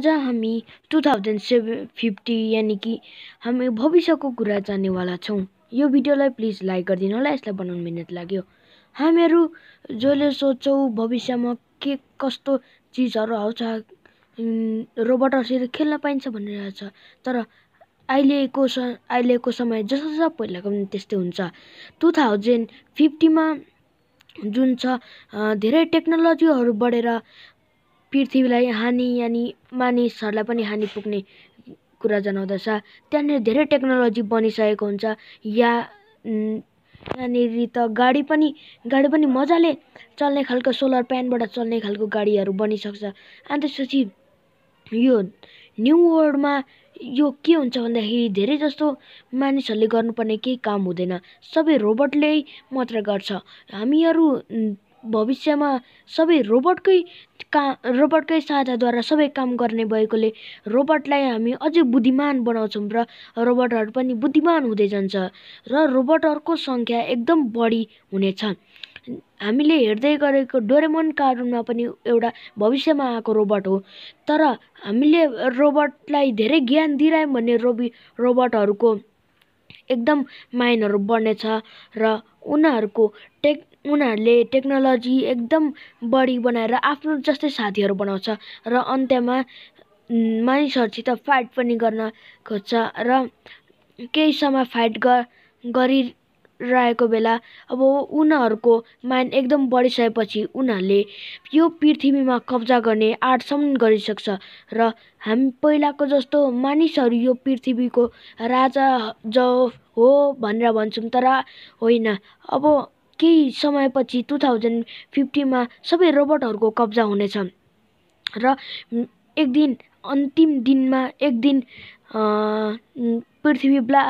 आज हामी two thousand seven fifty यानि कि हामी भविष्यको कुरा जान्नेवाला छौँ यो भिडियोलाई प्लिज लाइक गरिदिनु होला यसलाई बनाउनु मिहिनेत लाग्यो हामीहरू जसले सोच्छौँ भविष्यमा के कस्तो चिजहरू आउँछ रोबोटहरूसित खेल्न पाइन्छ भन्ने रहेछ तर अहिलेको स अहिलेको समय जस जस पहिलाको पनि त्यस्तै हुन्छ टु थाउजन्ड फिफ्टीमा जुन छ धेरै टेक्नोलोजीहरू बढेर पृथ्वीलाई हानि यानि मानिसहरूलाई पनि हानि पुग्ने कुरा जनाउँदछ त्यहाँनिर धेरै टेक्नोलोजी बनिसकेको हुन्छ या यहाँनिर त गाडी पनि गाडी पनि मजाले चल्ने खालको सोलर प्यानबाट चल्ने खालको गाडीहरू बनिसक्छ अनि त्यसपछि यो न्यु वर्ल्डमा यो के हुन्छ भन्दाखेरि धेरै जस्तो मानिसहरूले गर्नुपर्ने केही काम हुँदैन सबै रोबोटले मात्र गर्छ हामीहरू भविष्यमा सबै रोबोटकै का रोबोटकै सहायताद्वारा सबै काम गर्ने भएकोले रोबोटलाई हामी अझै बुद्धिमान बनाउँछौँ र रोबोटहरू पनि बुद्धिमान हुँदै जान्छ र रोबोटहरूको सङ्ख्या एकदम बढी हुनेछ हामीले हेर्दै गरेको डोरेमोन कार्टुनमा पनि एउटा भविष्यमा आएको रोबोट हो तर हामीले रोबोटलाई धेरै ज्ञान दिइरह्यौँ भने रोबी रोबोटहरूको एकदम माइनहरू बढ्नेछ र उनीहरूको टेक उनीहरूले टेक्नोलोजी एकदम बढी बनाएर आफ्नो जस्तै साथीहरू बनाउँछ र अन्त्यमा मानिसहरूसित फाइट पनि गर्न खोज्छ र केही समय फाइट ग गरी रहेको बेला अब उनीहरूको माइन्ड एकदम बढिसकेपछि उनीहरूले यो पृथ्वीमा कब्जा गर्ने आर्टसम्म गरिसक्छ र हामी पहिलाको जस्तो मानिसहरू यो पृथ्वीको राजा ज हो भनेर भन्छौँ तर होइन अब केही समयपछि टु थाउजन्ड फिफ्टीमा सबै रोबोटहरूको कब्जा हुनेछ र एक दिन अन्तिम दिनमा एक दिन पृथ्वी ब्ला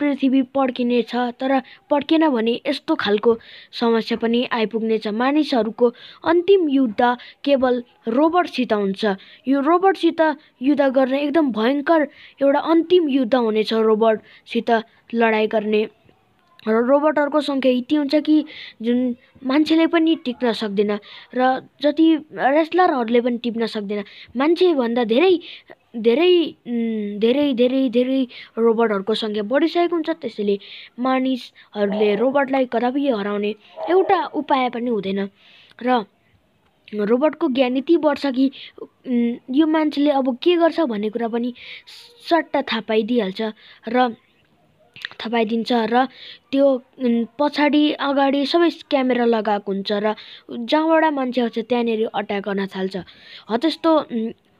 पृथ्वी पड्किनेछ तर पड्केन भने यस्तो खालको समस्या पनि आइपुग्नेछ मानिसहरूको अन्तिम युद्ध केवल रोबोटसित हुन्छ यो रोबोटसित युद्ध गर्ने एकदम भयङ्कर एउटा अन्तिम युद्ध हुनेछ रोबोटसित लडाइँ गर्ने र रोबोटहरूको सङ्ख्या यति हुन्छ कि जुन मान्छेले पनि टिक्न सक्दैन र जति रेस्लरहरूले पनि टिप्न सक्दैन मान्छेभन्दा धेरै धेरै धेरै धेरै धेरै रोबोटहरूको सङ्ख्या बढिसकेको हुन्छ त्यसैले मानिसहरूले रोबोटलाई कदापि हराउने एउटा उपाय पनि हुँदैन र रोबोटको ज्ञान यति बढ्छ कि यो मान्छेले अब के गर्छ भन्ने कुरा पनि सट्ट थाहा पाइदिइहाल्छ र थाहा पाइदिन्छ र त्यो पछाडि अगाडि सबै क्यामेरा लगाएको हुन्छ र जहाँबाट मान्छे आउँछ त्यहाँनिर अट्याक गर्न थाल्छ हो त्यस्तो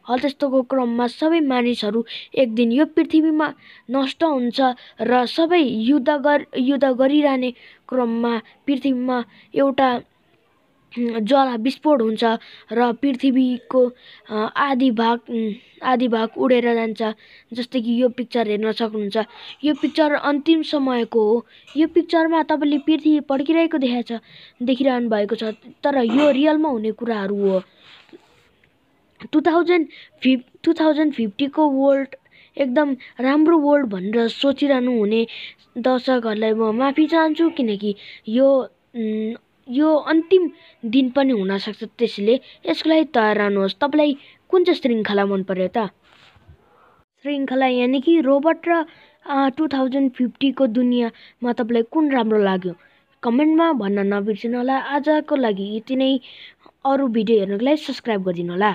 हल त्यस्तोको क्रममा सबै मानिसहरू एक दिन यो पृथ्वीमा नष्ट हुन्छ र सबै युद्ध गर युद्ध गरिरहने क्रममा पृथ्वीमा एउटा ज्वाला विस्फोट हुन्छ र पृथ्वीको आधी भाग आधी भाग उडेर जान्छ जस्तै कि यो पिक्चर हेर्न सक्नुहुन्छ यो पिक्चर अन्तिम समयको हो यो पिक्चरमा तपाईँले पृथ्वी पड्किरहेको देखाएको छ देखिरहनु भएको छ तर यो रियलमा हुने कुराहरू हो two thousand fifty two thousand फिफ्टीको वर्ल्ड एकदम राम्रो वर्ल्ड भनेर सोचिरहनु हुने दर्शकहरूलाई म माफी चाहन्छु किनकि यो यो अन्तिम दिन पनि हुनसक्छ त्यसैले यसको लागि तयार रहनुहोस् तपाईँलाई कुन चाहिँ श्रृङ्खला मन पर्यो त श्रृङ्खला यानि कि रोबोट र टु थाउजन्ड फिफ्टीको दुनियाँमा तपाईँलाई कुन राम्रो लाग्यो कमेन्टमा भन्न नबिर्सिनु होला आजको लागि यति नै अरू भिडियो हेर्नुको लागि सब्सक्राइब गरिदिनु होला